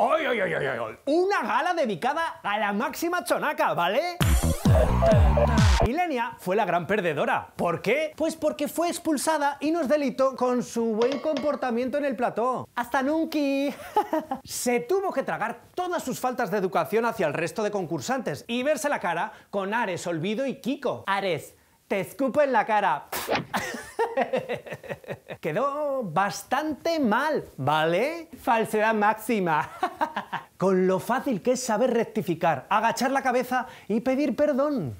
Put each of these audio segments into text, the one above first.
¡Ay, ay, ay, ay, Una gala dedicada a la máxima chonaca, ¿vale? Ilenia fue la gran perdedora. ¿Por qué? Pues porque fue expulsada y nos delitó con su buen comportamiento en el plató. ¡Hasta nunca! Se tuvo que tragar todas sus faltas de educación hacia el resto de concursantes y verse la cara con Ares, Olvido y Kiko. Ares, te escupo en la cara. Quedó bastante mal, ¿vale? Falsedad máxima. Con lo fácil que es saber rectificar, agachar la cabeza y pedir perdón.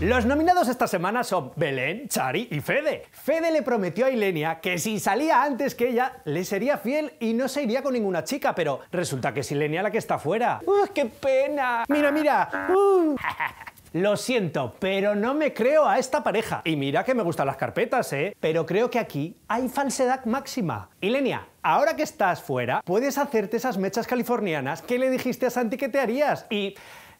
Los nominados esta semana son Belén, Chari y Fede. Fede le prometió a Ilenia que si salía antes que ella, le sería fiel y no se iría con ninguna chica, pero resulta que es Ilenia la que está fuera. ¡Uh, qué pena! ¡Mira, mira! mira ¡Uh! Lo siento, pero no me creo a esta pareja. Y mira que me gustan las carpetas, ¿eh? Pero creo que aquí hay falsedad máxima. Y, Ilenia, ahora que estás fuera, puedes hacerte esas mechas californianas que le dijiste a Santi que te harías. Y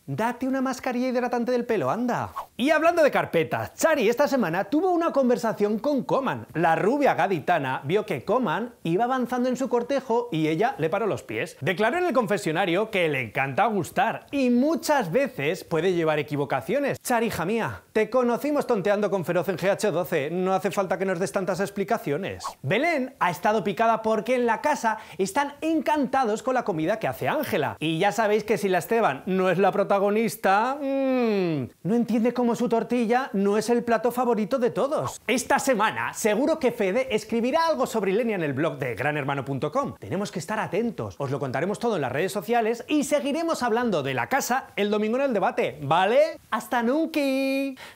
date una mascarilla hidratante del pelo, anda. Y hablando de carpetas, Chari esta semana tuvo una conversación con Coman. La rubia gaditana vio que Coman iba avanzando en su cortejo y ella le paró los pies. Declaró en el confesionario que le encanta gustar y muchas veces puede llevar equivocaciones. Chari, hija mía, te conocimos tonteando con Feroz en GH12, no hace falta que nos des tantas explicaciones. Belén ha estado picada porque en la casa están encantados con la comida que hace Ángela. Y ya sabéis que si la Esteban no es la protagonista, mmm, no entiende cómo su tortilla no es el plato favorito de todos. Esta semana seguro que Fede escribirá algo sobre Ilenia en el blog de granhermano.com. Tenemos que estar atentos, os lo contaremos todo en las redes sociales y seguiremos hablando de la casa el domingo en el debate, ¿vale? ¡Hasta nunca!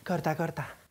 Corta, corta.